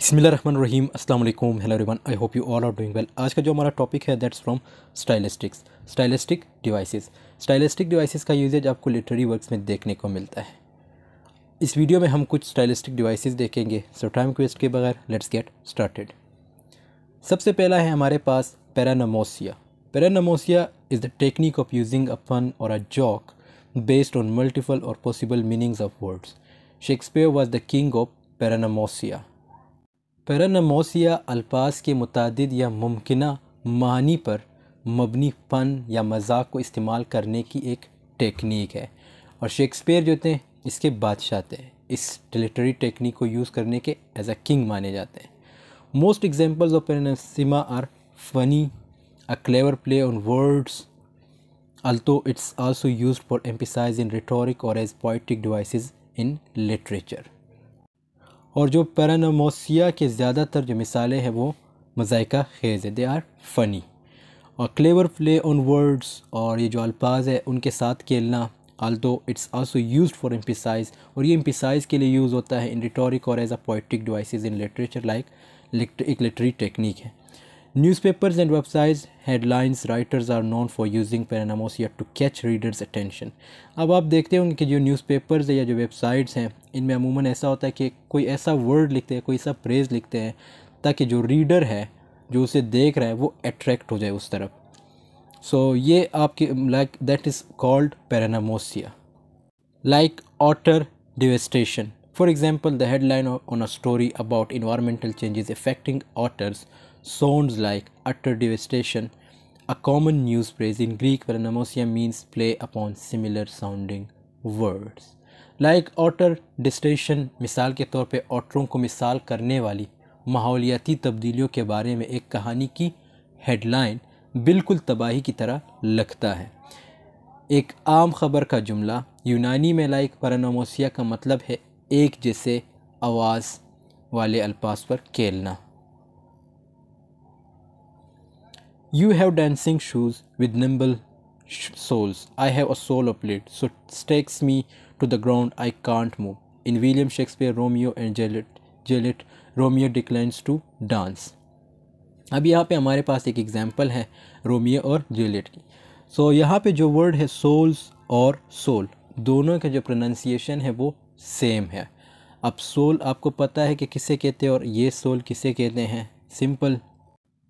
बिसमीम अल्लाम hello everyone I hope you all are doing well आज का जो हमारा टॉपिक है that's from stylistics stylistic devices stylistic devices का यूजेज आपको लिटरेरी वर्क्स में देखने को मिलता है इस वीडियो में हम कुछ स्टाइलिस्टिक डिवाइसेस देखेंगे सो टाइम क्वेस्ट के बगैर लेट्स गेट स्टार्टेड सबसे पहला है हमारे पास paronomasia paronomasia is the technique of using a pun और a joke based on multiple और possible meanings of words Shakespeare was the king of paronomasia पैरानमोस या के मुतद या मुमकिन मानी पर मबनी फ़न या मजाक को इस्तेमाल करने की एक टेक्निक है और शेक्सपियर जो थे इसके बादशाह थे इस डिलेटरी टेक्निक को यूज़ करने के एज अ किंग माने जाते हैं most examples of paronomasia are funny a clever play on words although it's also use for emphasis in rhetoric और as poetic devices in literature और जो पैरानोमोसिया के ज़्यादातर जो मिसालें हैं वो मज़ायका खेज़ है दे आर फ़नी और क्लेवर प्ले ऑन वर्ड्स और ये जो अल्फाज है उनके साथ खेलना though it's also use for emphasis और ये एम्पिसाइज के लिए यूज़ होता है इन रिटोरिक और as a poetic device in literature like एक लिटरी टेक्निक है Newspapers and websites headlines writers are known for using paranamnesia to catch readers attention. अब आप देखते होंगे कि जो newspapers या जो websites हैं इनमें अमूमन ऐसा होता है कि कोई ऐसा word लिखते हैं कोई ऐसा फ्रेज़ लिखते हैं ताकि जो reader है जो उसे देख रहा है वो attract हो जाए उस तरफ सो so, ये आपके like that is called paronomasia like otter devastation for example the headline on a story about environmental changes affecting otters sounds like utter devastation, a common news phrase in Greek paranomosia means play upon similar sounding words. Like otter devastation मिसाल के तौर पे ऑटरों को मिसाल करने वाली माहौलियाती तब्दीलियों के बारे में एक कहानी की हेडलाइन बिल्कुल तबाही की तरह लगता है एक आम खबर का जुमला यूनानी में लाइक परनोमोसिया का मतलब है एक जैसे आवाज़ वाले अल्पास पर खेलना You have dancing shoes with nimble soles. I have a sole of lead, so stakes me to the ground. I can't move. In William Shakespeare, Romeo and Juliet, Juliet Romeo declines to dance. अब यहाँ पे हमारे पास एक example है Romeo और Juliet की सो so, यहाँ पे जो वर्ड है सोल्स और सोल दोनों का जो प्रोनाउंसिएशन है वो सेम है अब सोल आपको पता है कि किसे कहते हैं और ये सोल किसे कहते हैं सिंपल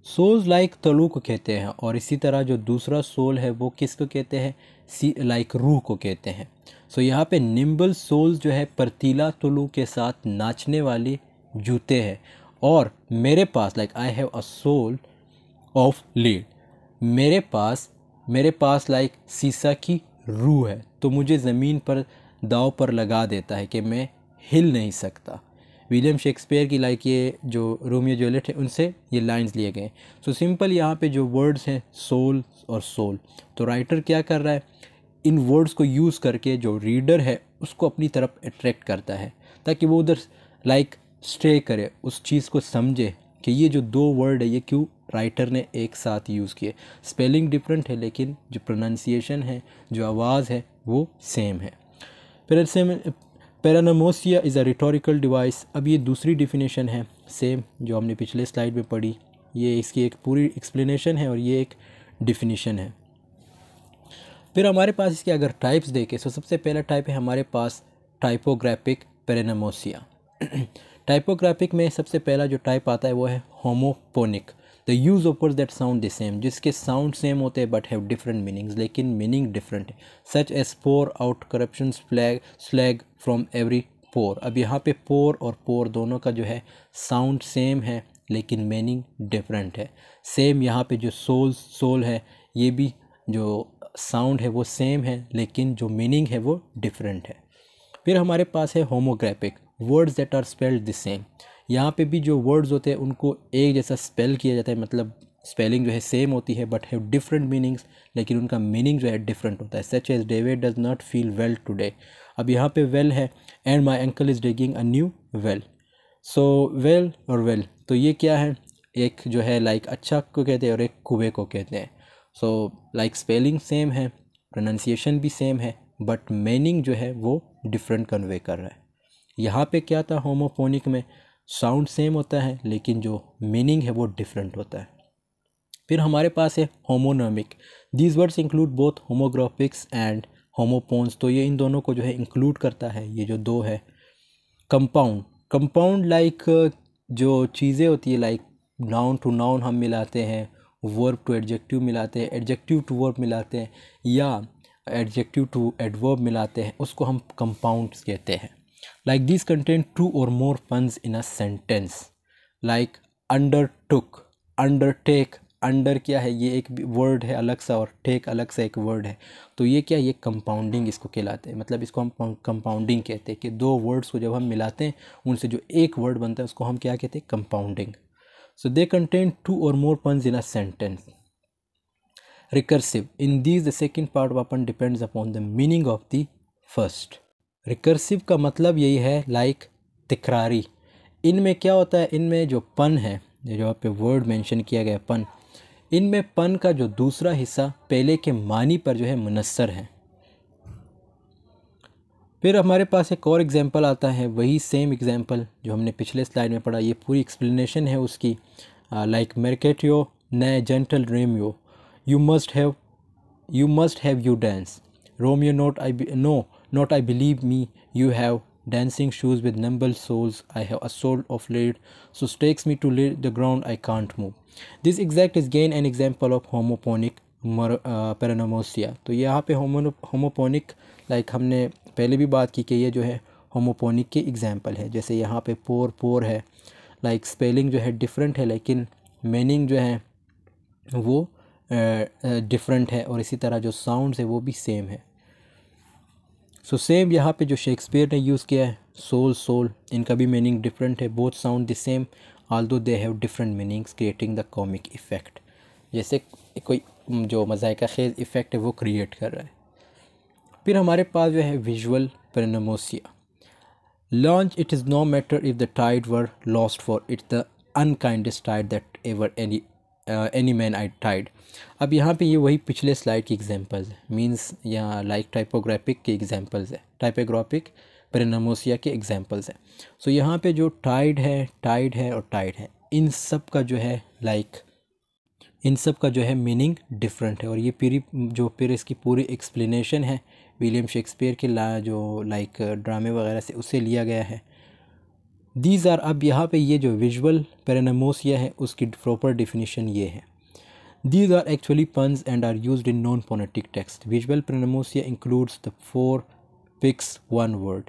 सोल्स लाइक तलु को कहते हैं और इसी तरह जो दूसरा सोल है वो किसको कहते हैं सी लाइक रूह को कहते हैं सो यहाँ पे निम्बल सोल्स जो है परतीला तलु के साथ नाचने वाले जूते हैं और मेरे पास like I have a soul of lead मेरे पास मेरे पास लाइक सीसा की रूह है तो मुझे ज़मीन पर दाव पर लगा देता है कि मैं हिल नहीं सकता विलियम शेक्सपियर की लाइक ये जो रोमियो जोलेट है उनसे ये लाइंस लिए गए सो सिंपल यहाँ पे जो वर्ड्स हैं सोल और सोल तो राइटर क्या कर रहा है इन वर्ड्स को यूज़ करके जो रीडर है उसको अपनी तरफ अट्रैक्ट करता है ताकि वो उधर लाइक स्टे करे उस चीज़ को समझे कि ये जो दो वर्ड है ये क्यों राइटर ने एक साथ यूज़ किए स्पेलिंग डिफरेंट है लेकिन जो प्रोनाउंसिएशन है जो आवाज़ है वो सेम है फिर paronomasia is a rhetorical device अब ये दूसरी डिफिनेशन है सेम जो हमने पिछले स्लाइड में पढ़ी ये इसकी एक पूरी एक्सप्लेनेशन है और ये एक डिफिनीशन है फिर हमारे पास इसके अगर टाइप्स देखें तो सबसे पहला टाइप है हमारे पास टाइपोग्राफिक पेरेनमोसिया टाइपोग्राफिक में सबसे पहला जो टाइप आता है वो है homophonic the use of words that sound the same जिसके साउंड सेम होते हैं बट हैव डिफरेंट मीनिंग्स लेकिन मीनिंग डिफरेंट है such as pour out corruption flag slag from every pore अब यहाँ पे पोर और पोर दोनों का जो है साउंड सेम है लेकिन मीनिंग डिफरेंट है सेम यहाँ पे जो सोल सोल है ये भी जो साउंड है वो सेम है लेकिन जो मीनिंग है वो डिफरेंट है फिर हमारे पास है homographic words that are spelled the same यहाँ पे भी जो वर्ड्स होते हैं उनको एक जैसा स्पेल किया जाता है मतलब स्पेलिंग जो है सेम होती है बट हैव डिफरेंट मीनिंग्स लेकिन उनका मीनिंग जो है डिफरेंट होता है such as David does not feel well today अब यहाँ पे वेल है and my uncle is digging a new well so well और वेल तो ये क्या है एक जो है लाइक like अच्छा को कहते हैं और एक कुएँ को कहते हैं सो लाइक स्पेलिंग सेम है प्रोनाउंसिएशन भी सेम है बट मीनिंग जो है वो डिफरेंट कन्वे कर रहा है यहाँ पे क्या था होमोफोनिक में साउंड सेम होता है लेकिन जो मीनिंग है वो डिफरेंट होता है फिर हमारे पास है homonymic these words include both homographics and homophones तो ये इन दोनों को जो है इंक्लूड करता है ये जो दो है कंपाउंड कंपाउंड लाइक जो चीज़ें होती है लाइक नाउन टू नाउन हम मिलाते हैं वर्ब टू एडजेक्टिव मिलाते हैं एडजेक्टिव टू वर्ब मिलाते हैं या एडजेक्टिव टू एडवर्ब मिलाते हैं उसको हम कंपाउंड्स कहते हैं like these contain two or more puns in a sentence like undertook undertake under क्या है ये एक वर्ड है अलग सा और टेक अलग सा एक वर्ड है तो ये क्या ये कंपाउंडिंग इसको कहलाते हैं मतलब इसको हम कंपाउंडिंग कहते हैं कि दो वर्ड्स को जब हम मिलाते हैं उनसे जो एक वर्ड बनता है उसको हम क्या कहते हैं compounding so they contain two or more puns in a sentence recursive in these the second part of a pun depends upon the meaning of the first recursive का मतलब यही है लाइक तकरारी इनमें क्या होता है इनमें जो पन है जो आप पे वर्ड मेंशन किया गया पन इनमें पन का जो दूसरा हिस्सा पहले के मानी पर जो है मुनसर है फिर हमारे पास एक और एग्जांपल आता है वही सेम एग्ज़ाम्पल जो हमने पिछले स्लाइड में पढ़ा ये पूरी एक्सप्लेनेशन है उसकी लाइक यो nay gentle Romeo you must have you must have you dance Romeo not I no Not I believe me, you have dancing shoes with nimble soles. I have a soul of lead, so stakes me to lead the ground. I can't move. This exact is again an example of homoponic uh, paronomasia तो यहाँ पे होमो होमोपोनिक like हमने पहले भी बात की कि ये जो है होमोपोनिक के एग्ज़ाम्पल है जैसे यहाँ पे पोर पोर है लाइक स्पेलिंग जो है डिफरेंट है लेकिन मीनिंग जो है वो डिफरेंट uh, uh, है और इसी तरह जो साउंड्स है वो भी सेम है सो सेम यहाँ पे जो शेक्सपियर ने यूज़ किया है सोल सोल इनका भी मीनिंग डिफरेंट है both sound the same although they have different meanings creating the comic effect जैसे कोई जो मज़ायका खेज इफ़ेक्ट है वो क्रिएट कर रहा है फिर हमारे पास जो है visual paronomasia launch it is no matter if the tide were lost for it the unkindest tied that ever any any man I tied अब यहाँ पे ये वही पिछले स्लाइड की एग्जांपल्स है मीन्स यहाँ लाइक टाइपोग्राफिक के एग्जांपल्स है टाइपोग्राफिक परिनमोसिया के एग्जांपल्स हैं सो so, यहाँ पे जो टाइड है टाइड है और टाइड है इन सब का जो है लाइक like, इन सब का जो है मीनिंग डिफरेंट है और ये पूरी जो फिर इसकी पूरी एक्सप्लेनेशन है विलियम शेक्सपियर के ला जो लाइक ड्रामे वगैरह से उसे लिया गया है दीज आर अब यहाँ पे ये जो विजुअल पेरानमोसिया है उसकी प्रॉपर डिफिनीशन ये है these are actually puns and are use in non phonetic text visual paronomasia includes the four pics one word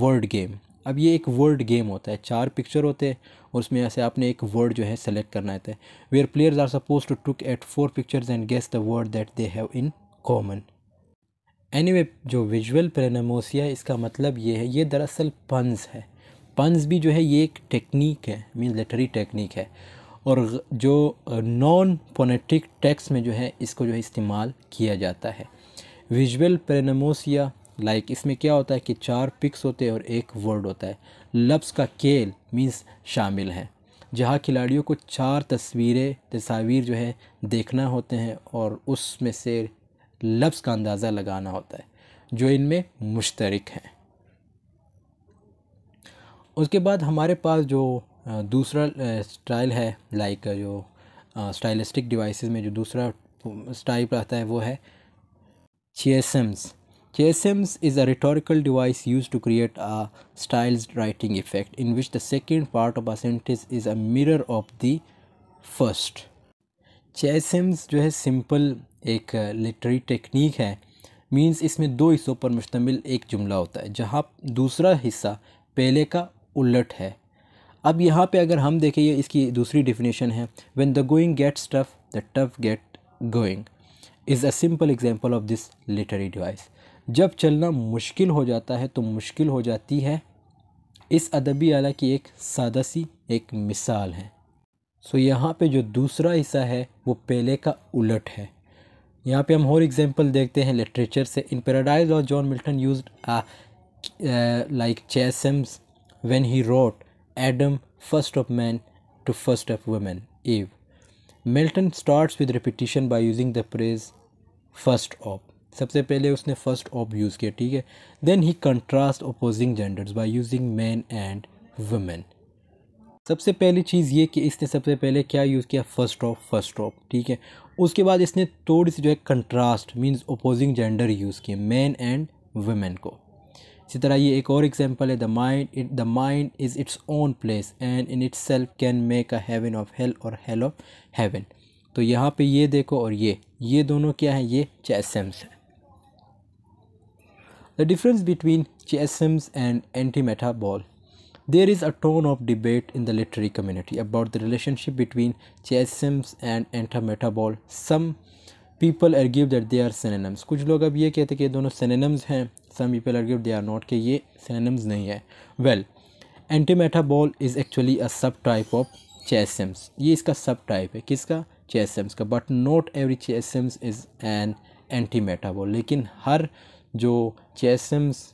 word game अब ये एक वर्ड गेम होता है चार पिक्चर होते हैं और उसमें ऐसे आपने एक वर्ड जो है सेलेक्ट करना होता है where players are suppose to took at four pictures and guess the word that they have in common anyway जो विजुअल पेरानमोसिया इसका मतलब ये है ये दरअसल पंस है पंस भी जो है ये एक टेक्निक है मीन लिटरी टेक्निक है और जो नॉन फोनेटिक टेक्स्ट में जो है इसको जो है इस्तेमाल किया जाता है विजुअल प्रेनमोसिया लाइक इसमें क्या होता है कि चार पिक्स होते हैं और एक वर्ड होता है लफ्स का केल मींस शामिल है जहाँ खिलाड़ियों को चार तस्वीरें तस्वीर जो है देखना होते हैं और उसमें से लफ्स का अंदाज़ा लगाना होता है जो इनमें मुश्तरक हैं उसके बाद हमारे पास जो दूसरा स्टाइल है लाइक जो स्टाइलिस्टिक डिवाइस में जो दूसरा स्टाइप आता है वो है chiasmus chiasmus is a rhetorical device use to create a styles writing effect in which the second part of a sentence is a mirror of the first chiasmus जो है simple एक लिटरी टेक्निक है means इसमें दो हिस्सों पर मुश्तमिल एक जुमला होता है जहाँ दूसरा हिस्सा पहले का उलट है अब यहाँ पे अगर हम देखें ये इसकी दूसरी डिफिनेशन है when the going gets tough the tough get going is a simple example of this literary device जब चलना मुश्किल हो जाता है तो मुश्किल हो जाती है इस अदबी आला की एक सादा सी एक मिसाल है सो so, यहाँ पे जो दूसरा हिस्सा है वो पहले का उलट है यहाँ पे हम और एग्जांपल देखते हैं लिटरेचर से इन पैराडाइज और John Milton use like chiasmus when he wrote Adam, first of men to first of women, Eve. Milton starts with repetition by using the phrase first of सबसे पहले उसने first of use किया ठीक है then he contrast opposing genders by using man and women सबसे पहली चीज़ ये कि इसने सबसे पहले क्या यूज़ किया फर्स्ट ऑफ फर्स्ट ऑफ ठीक है उसके बाद इसने थोड़ी सी जो है contrast means opposing gender use किए मैन एंड वुमेन को इसी तरह ये एक और एग्जांपल है the mind it the mind is its own place and in its self can make a heaven of hell or hell of heaven तो यहाँ पे ये देखो और ये ये दोनों क्या है ये चेसम्स हैं the difference between chiasmus and antimetabole is a ton of debate in the the literary about the relationship between chiasmus and and ball some people argue that they are synonyms कुछ लोग अब ये कहते कि ये दोनों synonyms हैं some people argue they are not के ये सिनेनम्स नहीं है well antimetabole is actually a sub type of चेसम्स ये इसका सब टाइप है किसका चेसम्स का but not every chiasmus is an antimetabole लेकिन हर जो चेसम्स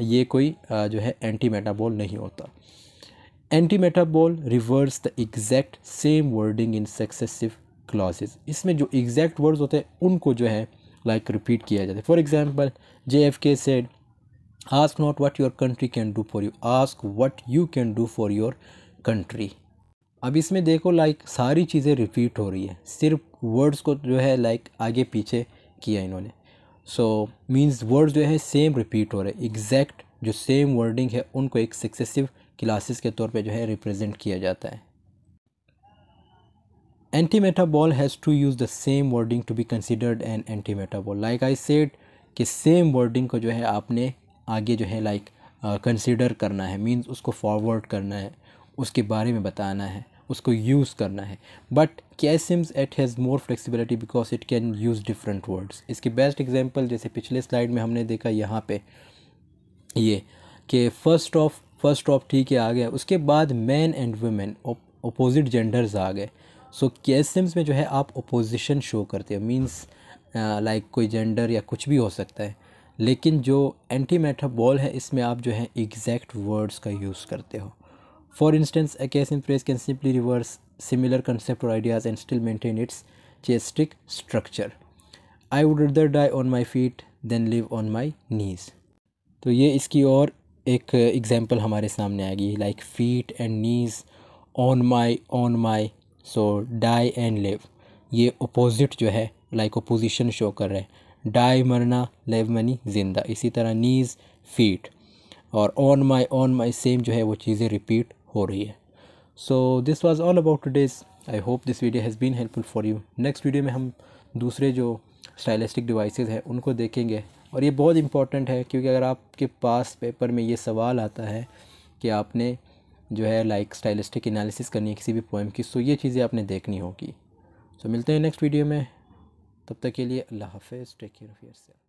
ये कोई जो है एंटी मेटाबॉल नहीं होता antimetabole reverse the exact same wording in successive clauses इसमें जो एग्जैक्ट वर्ड्स होते हैं उनको जो है लाइक like, रिपीट किया जाता है for example J F K said ask not what your country can do for you ask what you can do for your country अब इसमें देखो लाइक like, सारी चीज़ें रिपीट हो रही है सिर्फ वर्ड्स को जो है लाइक like, आगे पीछे किया इन्होंने सो मीन्स वर्ड्स जो है सेम रिपीट हो रहे हैं एग्जैक्ट जो सेम वर्डिंग है उनको एक सक्सेसिव क्लासेस के तौर पे जो है रिप्रेजेंट किया जाता है antimatter ball has to use the same wording to be considered an antimatter ball like I said कि सेम वर्डिंग को जो है आपने आगे जो है लाइक कंसिडर करना है मीन्स उसको फॉरवर्ड करना है उसके बारे में बताना है उसको यूज़ करना है but chiasmus at has more flexibility because it can use different words इसकी बेस्ट एग्जाम्पल जैसे पिछले स्लाइड में हमने देखा यहाँ पे ये कि फर्स्ट ऑफ फर्स्ट ऑफ ठीक है आ गया उसके बाद man and women opposite genders आ गए सो केसम्स में जो है आप अपोजिशन शो करते हो मीन्स लाइक uh, कोई जेंडर या कुछ भी हो सकता है लेकिन जो एंटी मेटा बॉल है इसमें आप जो है एग्जैक्ट वर्ड्स का यूज़ करते हो for instance a chiasmus can simply reverse similar concept or ideas and still maintain its chiastic structure I would rather die on my feet then live on my knees तो ये इसकी और एक example हमारे सामने आएगी like feet and knees on my on my so die and live ये opposite जो है लाइक अपोजिशन शो कर रहे हैं डाई मरना लिव मनी ज़िंदा इसी तरह नीज़ फीट और on my on my same जो है वो चीज़ें रिपीट हो रही है so this was all about today's I hope this video has been helpful for you next video में हम दूसरे जो स्टाइलिस्टिक डिवाइस हैं उनको देखेंगे और ये बहुत इंपॉर्टेंट है क्योंकि अगर आपके पास पेपर में ये सवाल आता है कि आपने जो है लाइक स्टाइलिस्टिक एनालिसिस करनी है किसी भी पोएम की सो ये चीज़ें आपने देखनी होगी सो मिलते हैं नेक्स्ट वीडियो में तब तक के लिए अल्लाह हाफिज़ टेक केयर ऑफ़ सेल्फ